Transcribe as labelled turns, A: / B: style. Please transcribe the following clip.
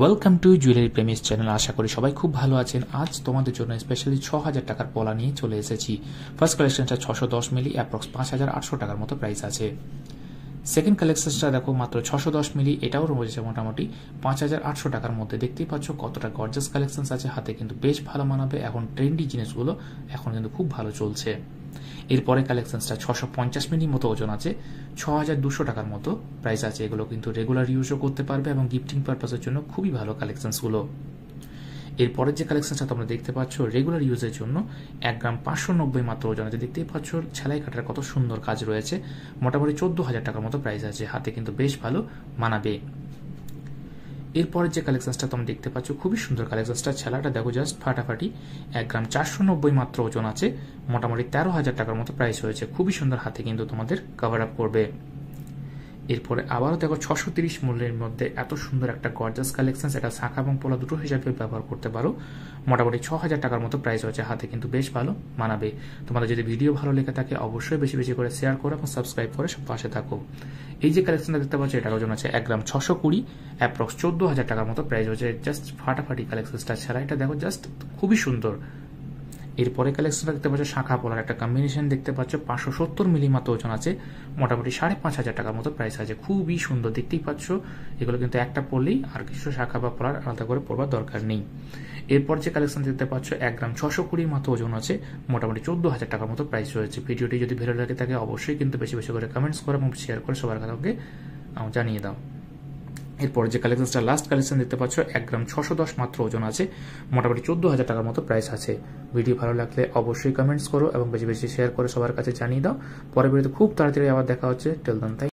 A: welcome to jewellery premise channel আশা করি সবাই খুব ভালো আছেন আজ তোমাদের জন্য স্পেশালি ছ হাজার টাকার পলা নিয়ে চলে এসেছি ফার্স্ট কালেকশনটা ছশো দশ মিলি অ্যাপ্রক্স পাঁচ হাজার আটশো টাকার মতো প্রাইস আছে সেকেন্ড কালেকশনটা দেখো মাত্র ছশো দশ মিলি এটাও রয়েছে মোটামুটি পাঁচ হাজার আটশো টাকার মধ্যে দেখতেই পাচ্ছ কতটা গর্জাস কালেকশন আছে হাতে কিন্তু বেশ ভালো মানাবে এখন ট্রেন্ডি জিনিসগুলো এখন কিন্তু খুব ভালো চলছে এরপরে কালেকশনসটা ছশো পঞ্চাশ মিনিট মতো ওজন আছে ছ হাজার দুশো টাকার মতো প্রাইস আছে এগুলো কিন্তু রেগুলার ইউজও করতে পারবে এবং গিফটিং পারপাসের জন্য খুবই ভালো কালেকশনসগুলো এরপরের যে কালেকশনটা তোমরা দেখতে পাচ্ছ রেগুলার ইউজের জন্য এক গ্রাম পাঁচশো নব্বই মাত্র ওজন আছে দেখতেই পাচ্ছ সেলাই কাটার কত সুন্দর কাজ রয়েছে মোটামুটি চোদ্দ হাজার টাকার মতো প্রাইস আছে হাতে কিন্তু বেশ ভালো মানাবে এরপরে যে কালেকশনটা তোমরা দেখতে পাচ্ছ খুবই সুন্দর কালেকশনটা ছেলাটা দেখো জাস্ট ফাটাফাটি এক গ্রাম চারশো নব্বই মাত্র ওজন আছে মোটামুটি তেরো হাজার টাকার মতো প্রাইস হয়েছে খুবই সুন্দর হাতে কিন্তু তোমাদের কভার আপ করবে এরপরে আবারও দেখো ছশো তিরিশ মূল্যের মধ্যে এত সুন্দর একটা গর্জাস কালেকশন এটা শাখা এবং পোলা দুটো হিসাবে ব্যবহার করতে পারো মোটামুটি ছ হাজার টাকার মতো প্রাইস হচ্ছে হাতে কিন্তু বেশ ভালো মানাবে তোমাদের যদি ভিডিও ভালো লেগে থাকে অবশ্যই বেশি বেশি করে শেয়ার করো এবং সাবস্ক্রাইব করে সব পাশে থাকো এই যে কালেকশনটা দেখতে পাচ্ছ এটার ওজন আছে এক গ্রাম ছশো কুড়ি অ্যাপ্রক্স চোদ্দ হাজার টাকার মতো প্রাইস হয়েছে জাস্ট ফাটাফাটি কালেকশনটা ছাড়া এটা দেখো জাস্ট খুবই সুন্দর এরপরে কালেকশন দেখতে পাচ্ছ শাখা পলার একটা কম্বিনেশন দেখতে পাচ্ছ পাঁচশো সত্তর মিলিমাত্র ওজন আছে মোটামুটি সাড়ে পাঁচ হাজার টাকার মতো প্রাইস আছে খুবই সুন্দর দেখতেই পাচ্ছ এগুলো কিন্তু একটা পড়লেই আর কিছু শাখা বা পলার আলাদা করে পড়বার দরকার নেই এরপর যে কালেকশন দেখতে পাচ্ছ এক গ্রাম ছশো কুড়ির মাত্র ওজন আছে মোটামুটি চোদ্দ হাজার টাকার মতো প্রাইস রয়েছে ভিডিওটি যদি ভালো লাগে থাকে অবশ্যই কিন্তু বেশি বেশি করে কমেন্টস করো এবং শেয়ার করে সবার কাছে জানিয়ে দাও এরপর যে কালেকশনটা লাস্ট কালেকশন দেখতে পাচ্ছ এক গ্রাম ছশো দশ মাত্র ওজন আছে মোটামুটি চোদ্দ হাজার টাকার মতো প্রাইস আছে ভিডিও ভালো লাগলে অবশ্যই কমেন্টস করো এবং বেশি বেশি শেয়ার করে সবার কাছে জানিয়ে দাও পরে ভিডিওতে খুব তাড়াতাড়ি আবার দেখা হচ্ছে টেলদান দান